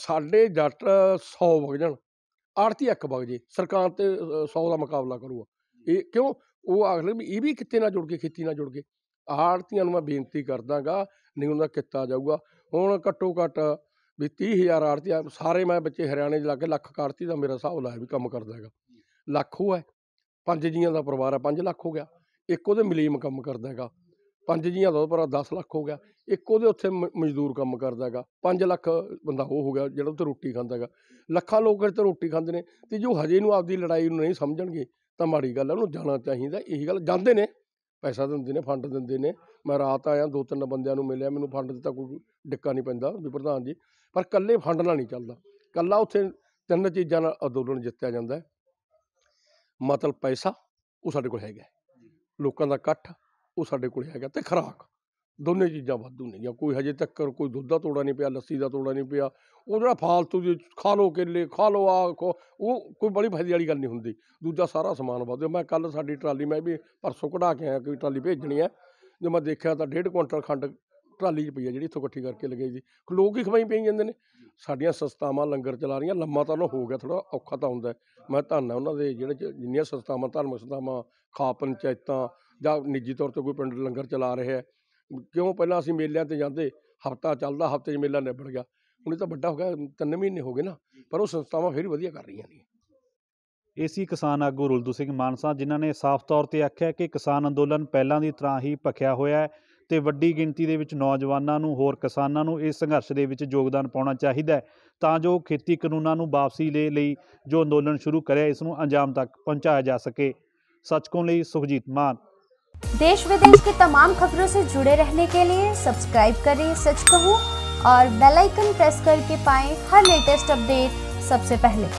Speaker 1: ਸਾਡੇ ਜੱਟ 100 ਵਗ ਜਾਣ ਆਰਤੀ ਇੱਕ ਵਗ ਜੇ ਸਰਕਾਰ ਤੇ 100 ਦਾ ਮੁਕਾਬਲਾ ਕਰੂਗਾ ਇਹ ਕਿਉਂ ਉਹ ਆਖਦੇ ਵੀ ਇਹ ਵੀ ਕਿਤੇ ਨਾਲ ਜੁੜ ਕੇ ਖੇਤੀ ਨਾਲ ਜੁੜ ਕੇ ਆੜਤੀਆਂ ਨੂੰ ਮੈਂ ਬੇਨਤੀ ਕਰਦਾਗਾ ਨਹੀਂ ਉਹਨਾਂ ਦਾ ਕਿੱਤਾ ਜਾਊਗਾ ਹੁਣ ਘੱਟੋ ਘੱਟ ਵੀ 30000 ਆੜਤੀਆਂ ਸਾਰੇ ਮੈਂ ਬੱਚੇ ਹਰਿਆਣੇ ਦੇ ਕੇ ਲੱਖ ਕਾੜਤੀ ਦਾ ਮੇਰਾ ਹਿਸਾਬ ਲਾਇਆ ਵੀ ਕੰਮ ਕਰਦਾ ਹੈਗਾ ਲੱਖ ਹੋਇਆ ਪੰਜ ਜੀਆਂ ਦਾ ਪਰਿਵਾਰ ਆ 5 ਲੱਖ ਹੋ ਗਿਆ ਇੱਕ ਉਹਦੇ ਮਲੀਮ ਕੰਮ ਕਰਦਾ ਹੈਗਾ ਪੰਜ ਜੀਆਂ ਦਾ ਪਰ 10 ਲੱਖ ਹੋ ਗਿਆ ਇੱਕ ਉਹਦੇ ਉੱਥੇ ਮਜ਼ਦੂਰ ਕੰਮ ਕਰਦਾ ਹੈਗਾ 5 ਲੱਖ ਬੰਦਾ ਉਹ ਹੋ ਗਿਆ ਜਿਹੜਾ ਉੱਥੇ ਰੋਟੀ ਖਾਂਦਾ ਹੈਗਾ ਲੱਖਾਂ ਲੋਕ ਇੱਥੇ ਰੋਟੀ ਖਾਂਦੇ ਨੇ ਤੇ ਜੋ ਹਜੇ ਨੂੰ ਆਪਦੀ ਲੜਾਈ ਨੂੰ ਨਹੀਂ ਸਮਝਣਗੇ ਤਾਂ ਮਾੜੀ ਗੱਲ ਹੈ ਉਹਨੂੰ ਜਾਣਾ ਚਾਹੀਦਾ ਇਹੀ ਗੱਲ ਜਾਂਦੇ ਨੇ ਪੈਸਾ ਦਿੰਦੇ ਨੇ ਫੰਡ ਦਿੰਦੇ ਨੇ ਮੈਂ ਰਾਤ ਆਇਆ ਦੋ ਤਿੰਨ ਬੰਦਿਆਂ ਨੂੰ ਮਿਲਿਆ ਮੈਨੂੰ ਫੰਡ ਦਿੱਤਾ ਕੋਈ ਡਿੱਕਾ ਨਹੀਂ ਪੈਂਦਾ ਵੀ ਪ੍ਰਧਾਨ ਜੀ ਪਰ ਕੱਲੇ ਫੰਡ ਨਾਲ ਨਹੀਂ ਚੱਲਦਾ ਕੱਲਾ ਉੱਥੇ ਤਿੰਨ ਚੀਜ਼ਾਂ ਨਾਲ ਅਦੋਲਨ ਜਿੱਤਿਆ ਜਾਂਦਾ ਮਤਲਬ ਪੈਸਾ ਉਹ ਸਾਡੇ ਕੋਲ ਹੈਗਾ ਲੋਕਾਂ ਦਾ ਇਕੱਠ ਉਹ ਸਾਡੇ ਕੋਲ ਹੈਗਾ ਤੇ ਖਰਾਕ ਦੋਨੇ ਚੀਜ਼ਾਂ ਵਾਧੂ ਨੇ ਜਾਂ ਕੋਈ ਹਜੇ ਤੱਕ ਕੋਈ ਦੁੱਧ ਦਾ ਤੋੜਾ ਨਹੀਂ ਪਿਆ ਲੱਸੀ ਦਾ ਤੋੜਾ ਨਹੀਂ ਪਿਆ ਉਹ ਜਿਹੜਾ ਫਾਲਤੂ ਜੀ ਖਾ ਲੋ ਕੇਲੇ ਖਾ ਲੋ ਆ ਉਹ ਕੋਈ ਬੜੀ ਫਾਇਦੇ ਵਾਲੀ ਗੱਲ ਨਹੀਂ ਹੁੰਦੀ ਦੂਜਾ ਸਾਰਾ ਸਮਾਨ ਵਾਧੂ ਮੈਂ ਕੱਲ ਸਾਡੀ ਟਰਾਲੀ ਮੈਂ ਵੀ ਪਰਸੋਂ ਕਢਾ ਕੇ ਆਇਆ ਕੋਈ ਟਰਾਲੀ ਭੇਜਣੀ ਹੈ ਜੇ ਮੈਂ ਦੇਖਿਆ ਤਾਂ ਡੇਢ ਕੁਇੰਟਲ ਖੰਡ ਟਰਾਲੀ 'ਚ ਪਈ ਹੈ ਜਿਹੜੀ ਇੱਥੋਂ ਇਕੱਠੀ ਕਰਕੇ ਲਗਾਈ ਜੀ ਲੋਕ ਹੀ ਖਵਾਈ ਪਈ ਜਾਂਦੇ ਨੇ ਸਾਡੀਆਂ ਸੰਸਥਾਵਾਂ ਲੰਗਰ ਚਲਾ ਰਹੀਆਂ ਲੰਮਾ ਤਾਂ ਉਹ ਹੋ ਗਿਆ ਥੋੜਾ ਔਖਾ ਤਾਂ ਹੁੰਦਾ ਮੈਂ ਧੰਨ ਉਹਨਾਂ ਦੇ ਜਿਹੜੇ ਜਿੰਨੀਆਂ ਸੰਸਥਾਵਾਂ ਧਾਰਮਿਕ ਸੰਸਥਾਵਾਂ ਖਾ ਪੰਚਾਇਤਾਂ ਜਾਂ ਨਿੱਜੀ ਤੌਰ ਤੇ ਕੋਈ ਪਿੰਡ ਲੰਗਰ ਚਲਾ ਰਿਹਾ ਕਿਉਂ ਪਹਿਲਾਂ ਅਸੀਂ ਮੇਲਿਆਂ ਤੇ ਜਾਂਦੇ ਹਫਤਾ ਚੱਲਦਾ ਹਫਤੇ 'ਚ ਮੇਲਾ ਨਿਬੜ ਗਿਆ ਹੁਣ ਇਹ ਤਾਂ ਵੱਡਾ ਹੋ ਗਿਆ ਤਿੰਨ ਮਹੀਨੇ ਹੋ ਗਏ ਨਾ ਪਰ ਉਹ ਸੰਸਥਾਵਾਂ ਫਿਰ ਵਧੀਆ ਕਰ ਰਹੀਆਂ ਨੇ
Speaker 2: ਏਸੀ ਕਿਸਾਨ ਆਗੂ ਰੁਲਦੂ ਸਿੰਘ ਮਾਨਸਾ ਜਿਨ੍ਹਾਂ ਨੇ ਸਾਫ਼ ਤੌਰ ਤੇ ਆਖਿਆ ਕਿ ਕਿਸਾਨ ਅੰਦੋਲਨ ਪਹਿਲਾਂ ਦੀ ਤਰ੍ਹਾਂ ਹੀ ਭਖਿਆ ਹੋਇਆ ਹੈ ਤੇ ਵੱਡੀ ਗਿਣਤੀ ਦੇ ਵਿੱਚ ਨੌਜਵਾਨਾਂ ਨੂੰ ਹੋਰ ਕਿਸਾਨਾਂ ਨੂੰ ਇਸ ਸੰਘਰਸ਼ ਦੇ ਵਿੱਚ ਯੋਗਦਾਨ ਪਾਉਣਾ ਚਾਹੀਦਾ ਤਾਂ ਜੋ ਖੇਤੀ ਕਾਨੂੰਨਾਂ ਨੂੰ ਵਾਪਸੀ ਲੈ ਲਈ ਜੋ ਅੰਦੋਲਨ ਸ਼ੁਰੂ ਕਰਿਆ ਇਸ ਨੂੰ ਅੰਜਾਮ ਤੱਕ ਪਹੁੰਚਾਇਆ ਜਾ ਸਕੇ ਸੱਚਕੋਂ ਲਈ ਸੁਖਜੀਤ ਮਾਨ देश विदेश की तमाम खबरों से जुड़े रहने के लिए सब्सक्राइब करें सच कहूँ और बेल आइकन प्रेस करके पाएं हर लेटेस्ट अपडेट सबसे पहले